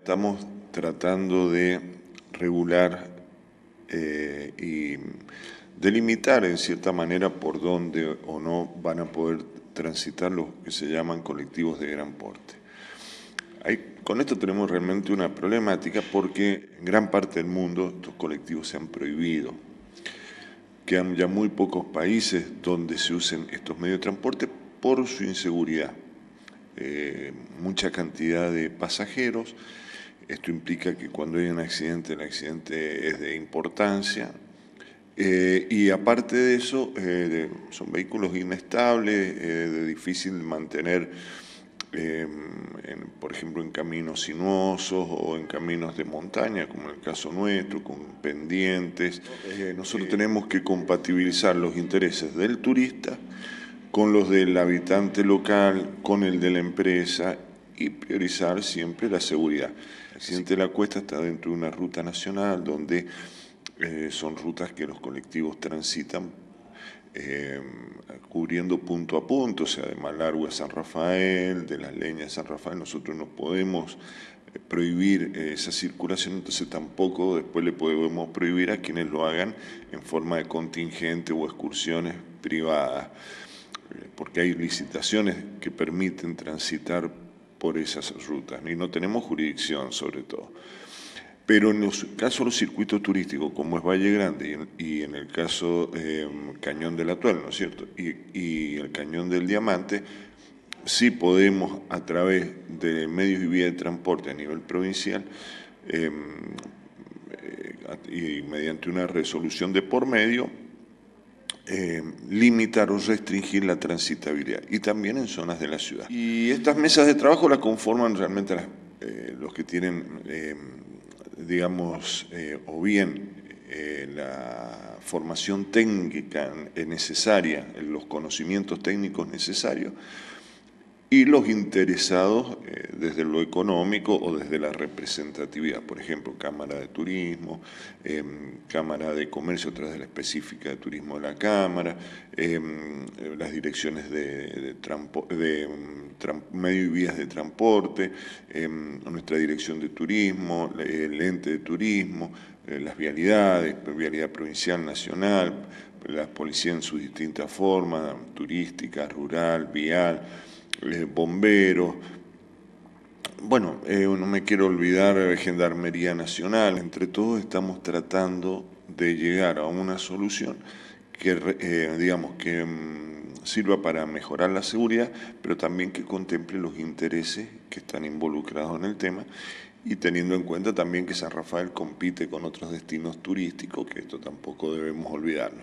Estamos tratando de regular eh, y delimitar en cierta manera por dónde o no van a poder transitar los que se llaman colectivos de gran porte. con esto tenemos realmente una problemática porque en gran parte del mundo estos colectivos se han prohibido. Quedan ya muy pocos países donde se usen estos medios de transporte por su inseguridad. Eh, mucha cantidad de pasajeros esto implica que cuando hay un accidente, el accidente es de importancia. Eh, y aparte de eso, eh, son vehículos inestables, eh, de difícil mantener, em, por ejemplo, en caminos sinuosos o en caminos de montaña, como en el caso nuestro, con pendientes. Eh, nosotros tenemos que compatibilizar los intereses del turista con los del habitante local, con el de la empresa y priorizar siempre la seguridad. El accidente la cuesta está dentro de una ruta nacional donde eh, son rutas que los colectivos transitan eh, cubriendo punto a punto, o sea, de Malargue a San Rafael, de las leñas a San Rafael, nosotros no podemos eh, prohibir esa circulación, entonces tampoco después le podemos prohibir a quienes lo hagan en forma de contingente o excursiones privadas, porque hay licitaciones que permiten transitar por esas rutas y no tenemos jurisdicción sobre todo. Pero en los caso de los circuitos turísticos, como es Valle Grande y en, el caso em, Cañón del Atuel, ¿no es cierto? Y, el Cañón del Diamante, sí podemos a través de medios y vía de transporte a nivel provincial em, eh, y mediante una resolución de por medio eh, limitar o restringir la transitabilidad y también en zonas de la ciudad. Y estas mesas de trabajo las conforman realmente eh, los que tienen, eh, digamos, o bien la formación técnica necesaria, los conocimientos técnicos necesarios, y los interesados eh, desde lo económico o desde la representatividad, por ejemplo, Cámara de Turismo, em, Cámara de Comercio, otra de la específica de Turismo de la Cámara, em, eh, las direcciones de, de mm, medio y vías de transporte, em, nuestra dirección de turismo, el ente de turismo, eh, las vialidades, vialidad provincial, nacional, la policía en sus distintas formas, turística, rural, vial eh, bomberos. Bueno, eh, no me quiero olvidar de Gendarmería Nacional. Entre todos estamos tratando de llegar a una solución que, eh, digamos, que mm, sirva para mejorar la seguridad, pero también que contemple los intereses que están involucrados en el tema y teniendo en cuenta también que San Rafael compite con otros destinos turísticos, que esto tampoco debemos olvidarlo.